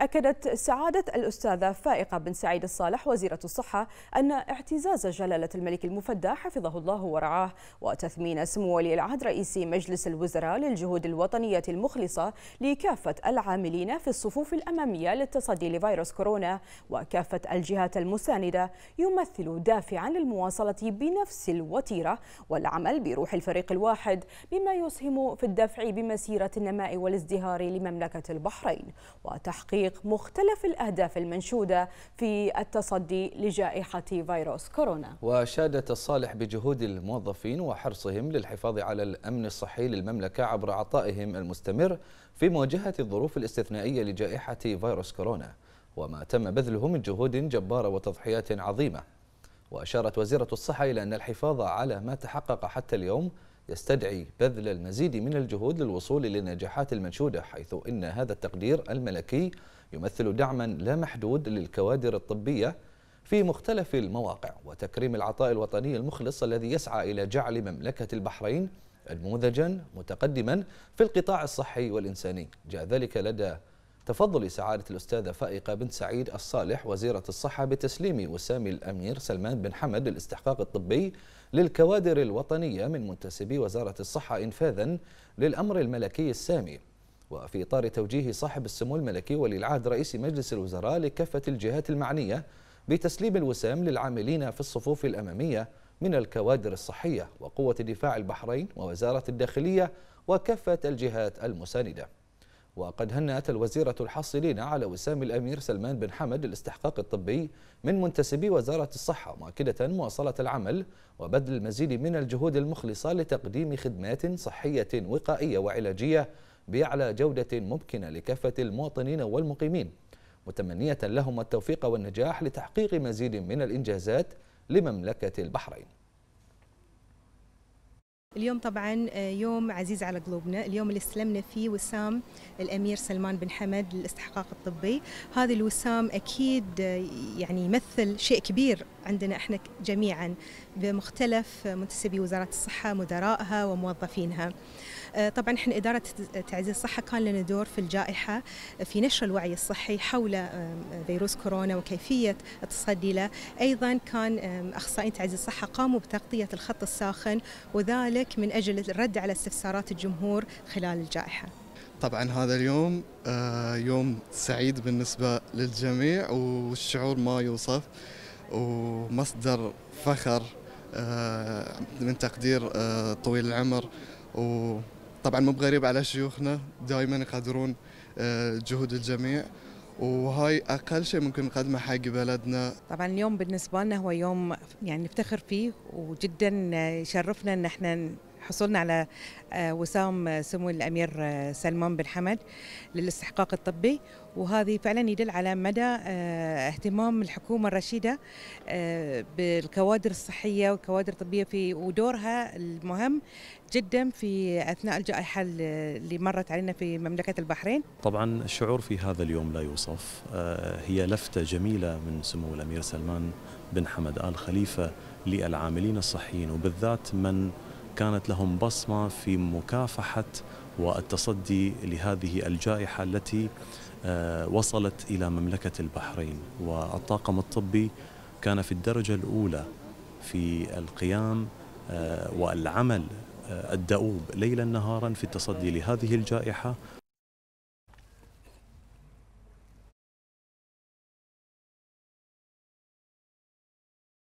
أكدت سعادة الأستاذة فائقة بن سعيد الصالح وزيرة الصحة أن اعتزاز جلالة الملك المفدى حفظه الله ورعاه وتثمين سمو ولي العهد رئيس مجلس الوزراء للجهود الوطنية المخلصة لكافة العاملين في الصفوف الأمامية للتصدي لفيروس كورونا وكافة الجهات المساندة يمثل دافعا للمواصلة بنفس الوتيرة والعمل بروح الفريق الواحد مما يسهم في الدفع بمسيرة النماء والازدهار لمملكة البحرين وتحقيق تحقيق مختلف الأهداف المنشودة في التصدي لجائحة فيروس كورونا وشادت الصالح بجهود الموظفين وحرصهم للحفاظ على الأمن الصحي للمملكة عبر عطائهم المستمر في مواجهة الظروف الاستثنائية لجائحة فيروس كورونا وما تم بذله من جهود جبارة وتضحيات عظيمة وأشارت وزيرة الصحة إلى أن الحفاظ على ما تحقق حتى اليوم يستدعي بذل المزيد من الجهود للوصول إلى النجاحات المنشودة حيث إن هذا التقدير الملكي يمثل دعما لا محدود للكوادر الطبية في مختلف المواقع وتكريم العطاء الوطني المخلص الذي يسعى إلى جعل مملكة البحرين نموذجا متقدما في القطاع الصحي والإنساني جاء ذلك لدى تفضل سعادة الأستاذة فائقة بنت سعيد الصالح وزيرة الصحة بتسليم وسام الأمير سلمان بن حمد للاستحقاق الطبي للكوادر الوطنية من منتسبي وزارة الصحة إنفاذا للأمر الملكي السامي وفي إطار توجيه صاحب السمو الملكي ولي العهد رئيس مجلس الوزراء لكافة الجهات المعنية بتسليم الوسام للعاملين في الصفوف الأمامية من الكوادر الصحية وقوة دفاع البحرين ووزارة الداخلية وكافة الجهات المساندة وقد هنأت الوزيرة الحاصلين على وسام الأمير سلمان بن حمد الاستحقاق الطبي من منتسبي وزارة الصحة مؤكدة مواصلة العمل وبذل المزيد من الجهود المخلصة لتقديم خدمات صحية وقائية وعلاجية بأعلى جودة ممكنة لكافة المواطنين والمقيمين متمنية لهم التوفيق والنجاح لتحقيق مزيد من الإنجازات لمملكة البحرين اليوم طبعا آه، يوم عزيز على قلوبنا اليوم اللي استلمنا فيه وسام الأمير سلمان بن حمد للاستحقاق الطبي هذا الوسام أكيد آه، يعني يمثل شيء كبير عندنا احنا جميعا بمختلف منتسبي وزارة الصحة مدراءها وموظفينها آه، طبعا احنا إدارة تعزيز الصحة كان لنا دور في الجائحة في نشر الوعي الصحي حول فيروس كورونا وكيفية التصدي له أيضا كان أخصائيين تعزيز الصحة قاموا بتغطية الخط الساخن وذلك الحراك من أجل الرد على استفسارات الجمهور خلال الجائحة طبعا هذا اليوم آه، يوم سعيد بالنسبة للجميع والشعور ما يوصف ومصدر فخر آه، من تقدير آه، طويل العمر وطبعا مو بغريب على شيوخنا دائما يقدرون جهود الجميع وهاي اقل شيء ممكن نقدمه حق بلدنا. طبعا اليوم بالنسبه لنا هو يوم يعني نفتخر فيه وجدا يشرفنا ان احنا حصولنا على آه، وسام سمو الامير آه، سلمان بن حمد للاستحقاق الطبي وهذه فعلا يدل على مدى آه، اهتمام الحكومه الرشيده بالكوادر الصحيه والكوادر الطبيه في ودورها المهم جدا في اثناء الجائحه اللي مرت علينا في مملكه البحرين. طبعا الشعور في هذا اليوم لا يوصف هي لفته جميله من سمو الامير سلمان بن حمد ال خليفه للعاملين الصحيين وبالذات من كانت لهم بصمة في مكافحة والتصدي لهذه الجائحة التي آه، وصلت إلى مملكة البحرين والطاقم الطبي كان في الدرجة الأولى في القيام آه، والعمل آه، الدؤوب ليلا نهارا في التصدي لهذه الجائحة